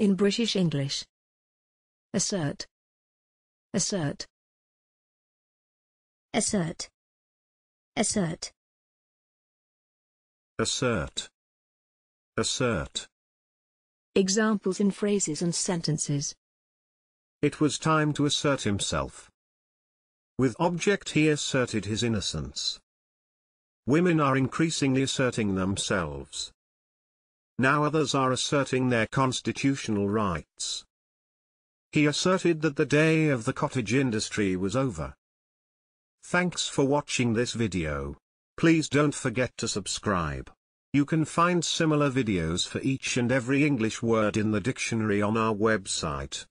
in British English. Assert. Assert. Assert. Assert. Assert. Assert. Examples in phrases and sentences. It was time to assert himself. With object he asserted his innocence. Women are increasingly asserting themselves now others are asserting their constitutional rights. He asserted that the day of the cottage industry was over. Thanks for watching this video. Please don't forget to subscribe. You can find similar videos for each and every English word in the dictionary on our website.